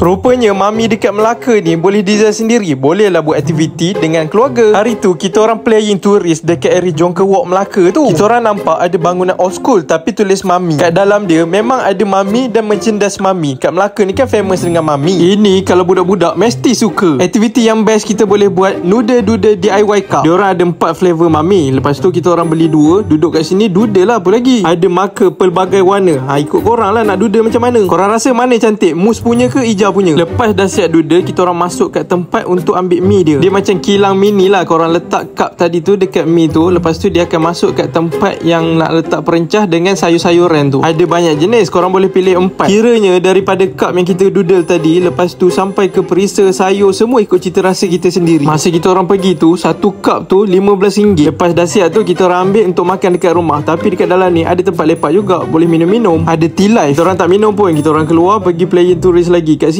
Rupanya mami dekat Melaka ni boleh design sendiri. Bolehlah buat aktiviti dengan keluarga. Hari tu kita orang playing tourist dekat area Jongke Walk Melaka tu. Kita orang nampak ada bangunan old school tapi tulis mami. Kat dalam dia memang ada mami dan merchandise mami. Kat Melaka ni kan famous dengan mami. Ini kalau budak-budak mesti suka. Aktiviti yang best kita boleh buat noodle doodle DIY cup. Dia orang ada empat flavor mami. Lepas tu kita orang beli dua, duduk kat sini doodle lah apa lagi. Ada marker pelbagai warna. Ha ikut korang lah nak doodle macam mana. Korang rasa mana cantik? Mus punya ke hijau Ida punya Lepas dah siap duda Kita orang masuk kat tempat Untuk ambil mie dia Dia macam kilang mie ni lah Korang letak cup tadi tu Dekat mie tu Lepas tu dia akan masuk kat tempat Yang nak letak perencah Dengan sayur-sayuran tu Ada banyak jenis Korang boleh pilih empat Kiranya daripada cup yang kita doodle tadi Lepas tu sampai ke perisa sayur Semua ikut cita rasa kita sendiri Masa kita orang pergi tu Satu cup tu RM15 Lepas dah siap tu Kita orang ambil untuk makan dekat rumah Tapi dekat dalam ni Ada tempat lepak juga Boleh minum-minum Ada tea life Kita orang tak minum pun Kita orang keluar Pergi player tourist lagi Kat sini